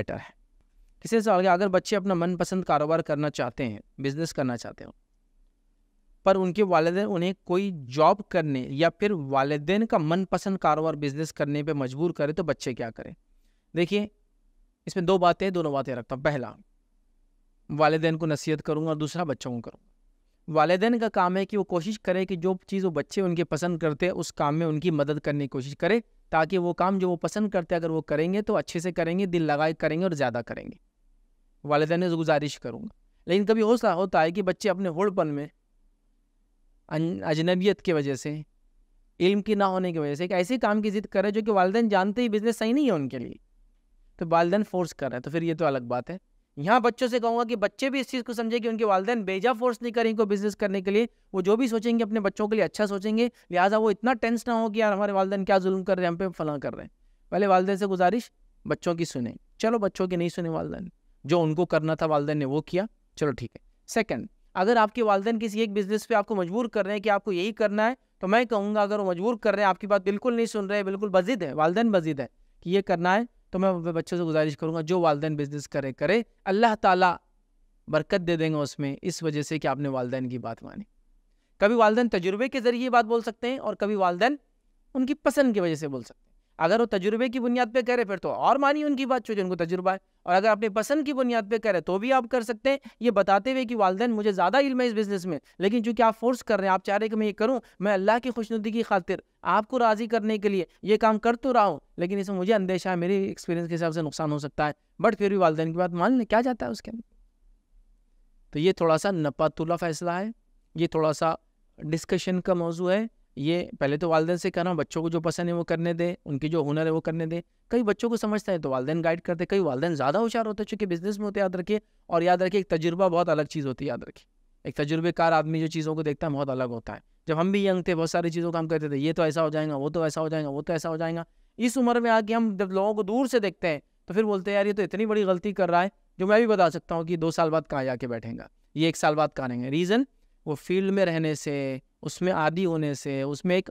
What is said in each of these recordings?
better है तीसरे सवाल अगर बच्चे अपना मनपसंद कारोबार करना चाहते हैं बिजनेस करना चाहते हो पर उनके वालदेन उन्हें कोई जॉब करने या फिर वालदेन का मनपसंद कारोबार बिजनेस करने पे मजबूर करें तो बच्चे क्या करें देखिए इसमें दो बातें दोनों बातें रखता हूँ पहला वालदेन को नसीहत करूँगा और दूसरा बच्चों को करूँगा वालदेन का काम है कि वो कोशिश करें कि जो चीज़ वो बच्चे उनके पसंद करते हैं उस काम में उनकी मदद करने की कोशिश करें ताकि वो काम जो वो पसंद करते हैं अगर वो करेंगे तो अच्छे से करेंगे दिल लगा करेंगे और ज़्यादा करेंगे वालदेन से गुजारिश करूँगा लेकिन कभी सा होता है कि बच्चे अपने होड़पन में अजनबियत की वजह से इल्म की ना होने की वजह से एक ऐसे काम की जिद करें जो कि वालदेन जानते ही बिज़नेस सही नहीं है उनके लिए तो वालदेन फोर्स कर रहे हैं तो फिर ये तो अलग बात है यहाँ बच्चों से कहूँगा कि बच्चे भी इस चीज़ को समझे कि उनके वालदे बेजा फोर्स नहीं करें इनको बिजनेस करने के लिए वो जो भी सोचेंगे अपने बच्चों के लिए अच्छा सोचेंगे लिहाजा वो इतना टेंस ना हो कि यार हमारे वालदेन क्या जुल्म कर रहे हैं हम पे फला कर रहे हैं पहले वालदेन से गुजारिश बच्चों की सुने चलो बच्चों की नहीं सुने वालदेन जो उनको करना था वालदेन ने वो किया चलो ठीक है सेकेंड अगर आपके वालदेन किसी एक बिजनेस पे आपको मजबूर कर रहे हैं कि आपको यही करना है तो मैं कहूँगा अगर वो मजबूर कर रहे हैं आपकी बात बिल्कुल नहीं सुन रहे बिल्कुल बजिद है वालदेन बजिद है कि ये करना है तो मैं बच्चों से गुजारिश करूँगा जो वालदेन बिजनेस करें करें अल्लाह ताला बरकत दे देंगे उसमें इस वजह से कि आपने वालदेन की बात मानी कभी वालदेन तजुर्बे के ज़रिए बात बोल सकते हैं और कभी वालदेन उनकी पसंद की वजह से बोल सकते हैं अगर वो तजुर्बे की बुनियाद पर करे फिर तो और मानिए उनकी बात चूँकि उनको तजुर्बा है और अगर अपने पसंद की बुनियाद पे करें तो भी आप कर सकते हैं ये बताते हुए कि वालदेन मुझे ज़्यादा इल्म है इस बिज़नेस में लेकिन चूंकि आप फोर्स कर रहे हैं आप चाह रहे हैं कि मैं ये करूँ मैं अल्लाह की खुशनुदी की खातिर आपको राज़ी करने के लिए ये काम कर तो रहा हूँ लेकिन इसमें मुझे अंदेशा है मेरे एक्सपीरियंस के हिसाब से नुकसान हो सकता है बट फिर भी वालदेन की बात मान लें क्या जाता है उसके अंदर तो ये थोड़ा सा नपातुल्ला फैसला है ये थोड़ा सा डिस्कशन का मौजू है ये पहले तो वालदेन से कह रहा हूँ बच्चों को जो पसंद है वो करने दे उनकी जो हुनर है वो करने दे कई बच्चों को समझता है तो वालदेन गाइड करते कई वालदेन ज़्यादा होशियार होते हैं चूँकि बिजनेस में होते याद रखिए और याद रखिए एक तजुर्बा बहुत अलग चीज़ होती है याद रखिए एक तजुर्बेकार आदमी जो चीज़ों को देखता है बहुत अलग होता है जब हम भी यंग थे बहुत सारी चीज़ों का हम कहते थे ये तो ऐसा हो जाएगा वो तो ऐसा हो जाएगा वो तो ऐसा हो जाएगा इस उम्र में आके हम जब लोगों को दूर से देखते हैं तो फिर बोलते हैं यार ये तो इतनी बड़ी गलती कर रहा है जो मैं भी बता सकता हूँ कि दो साल बाद कहाँ जाके बैठेगा ये एक साल बाद कहाँ रहेंगे रीज़न वो फील्ड में रहने से उसमें आदि होने से उसमें एक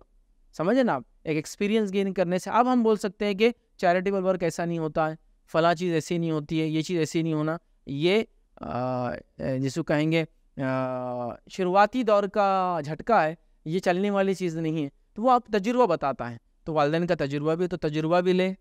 समझे ना आप एक एक्सपीरियंस गेन करने से अब हम बोल सकते हैं कि चैरिटेबल वर्क ऐसा नहीं होता है फला चीज़ ऐसी नहीं होती है ये चीज़ ऐसी नहीं होना ये जिसको कहेंगे शुरुआती दौर का झटका है ये चलने वाली चीज़ नहीं है तो वो आप तजुर्बा बताता है तो वालदेन का तजुर्बा भी तो तजुर्बा भी ले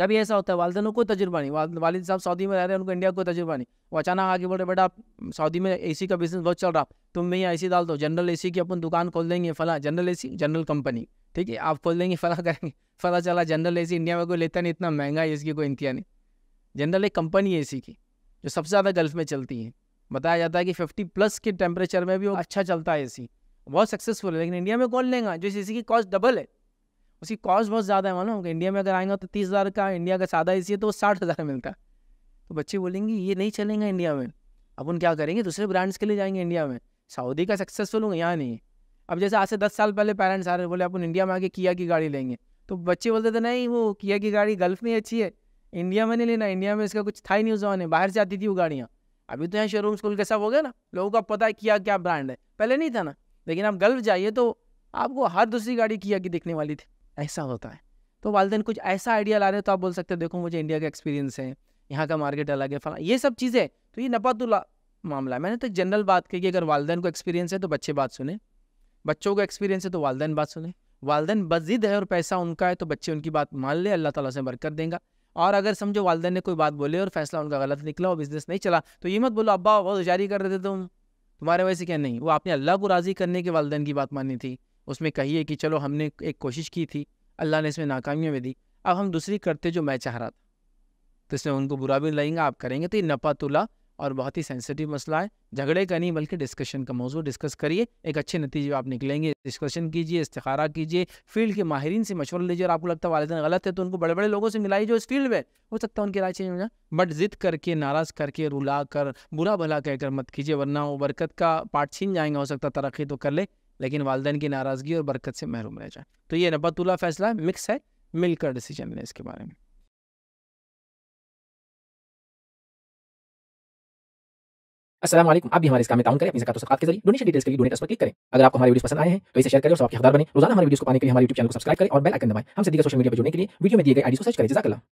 कभी ऐसा होता है वालदनों को तजुर्बा नहीं वालिद साहब सऊदी में रह रहे हैं उनको इंडिया को तजुर्बा नहीं वो अचानक आगे बोल रहे बेटा आप सऊदी में ए का बिजनेस बहुत चल रहा तुम भी ए सी डाल दो जनरल ए सी की अपन दुकान खोल देंगे फला जनरल ए जनरल कंपनी ठीक है आप खोल देंगे फला करेंगे फला चला जनरल ए सी इंडिया में कोई लेता नहीं इतना महंगा है इसकी कोई इंतिया नहीं जनरल एक कंपनी है ए सी की जो सबसे ज़्यादा गल्फ में चलती है बताया जाता है कि फिफ्टी प्लस के टेम्परेचर में भी वो अच्छा चलता है ए सी बहुत सक्सेसफुल है लेकिन इंडिया में कौन लेगा जो ए सी की कॉस्ट डबल है उसकी कॉस्ट बहुत ज़्यादा है मालूम इंडिया में अगर आएंगे तो तीस हज़ार का इंडिया का सादा ए है तो साठ हज़ार मिलता है तो बच्चे बोलेंगे ये नहीं चलेगा इंडिया में अब उन क्या करेंगे दूसरे ब्रांड्स के लिए जाएंगे इंडिया में सऊदी का सक्सेसफुल होंगे यहाँ नहीं अब जैसे आज से दस साल पहले पेरेंट्स आ रहे बोले अपन इंडिया में आके किया की गाड़ी लेंगे तो बच्चे बोलते थे नहीं वो किया की गाड़ी गल्फ में अच्छी है इंडिया में नहीं लेना इंडिया में इसका कुछ था ही नहीं जॉन है बाहर से आती थी वो गाड़ियाँ अभी तो यहाँ शोरूम स्कूल के सब हो गया ना लोगों को पता है किया क्या ब्रांड है पहले नहीं था ना लेकिन आप गल्फ जाइए तो आपको हर दूसरी गाड़ी किया की दिखने वाली थी ऐसा होता है तो वालदेन कुछ ऐसा आइडिया ला रहे हो तो आप बोल सकते हो देखो मुझे इंडिया का एक्सपीरियंस है यहाँ का मार्केट अलग है फला ये सब चीज़ें तो ये नपातुल्ला मामला है मैंने तो जनरल बात कही कि अगर वालदेन को एक्सपीरियंस है तो बच्चे बात सुने बच्चों को एक्सपीरियंस है तो वालदेन बात सुने वालदेन बजिद है और पैसा उनका है तो बच्चे उनकी बात मान ले अल्लाह ताला से कर देंगे और अगर समझो वालदेन ने कोई बात बोले और फैसला उनका गलत निकला और बिजनेस नहीं चला तो ये मत बोलो अब्बा बहुत जारी कर रहे थे तुम तुम्हारे वजह से क्या नहीं वो आपने अल्लाह को राज़ी करने के वालदेन की बात मानी थी उसमें कहिए कि चलो हमने एक कोशिश की थी अल्लाह ने इसमें नाकामियाँ भी दी अब हम दूसरी करते जो मैं चाह रहा था तो इसमें उनको बुरा भी लगेंगे आप करेंगे तो ये नपातुला और बहुत ही सेंसिटिव मसला है झगड़े का नहीं बल्कि डिस्कशन का मौजूद डिस्कस करिए एक अच्छे नतीजे आप निकलेंगे डिस्कशन कीजिए इस्तारा कीजिए फील्ड के माहरीन से मशवर लीजिए और आपको लगता है वालदन गलत है तो उनको बड़े बड़े लोगों से मिलाइए जो इस फील्ड में हो सकता है उनकी राय चेंज हो जाए बट जिद करके नाराज़ करके रुला कर बुरा भला कहकर मत कीजिए वरना वो बरकत का पार्ट छीन जाएंगे हो सकता तरक्की तो कर ले लेकिन वालदेन की नाराज़गी और बरकत से महरूम रह जाए तो ये नबतुल्ला फैसला मिक्स है मिलकर डिसीजन लें इसके बारे में असल आप भी हमारे इसका में टाउन करें अपनी जकात सकात के जरिए डोनेशन डिटेल्स के लिए डोनेट पर क्लिक करें अगर आपको हमारी वीडियो पसंद आए हैं तो इसे शेयर करें और आपके हकदार बने रोजाना हमारे वीडियो को पाने के लिए हमारे यूट्यूब चैनल को सब्सक्राइब करें और बेल आइकन दबाएं हम सीधे सोशल मीडिया पर जुड़ने के लिए वीडियो में दिए गए आईडी को सर्च करें जजाकला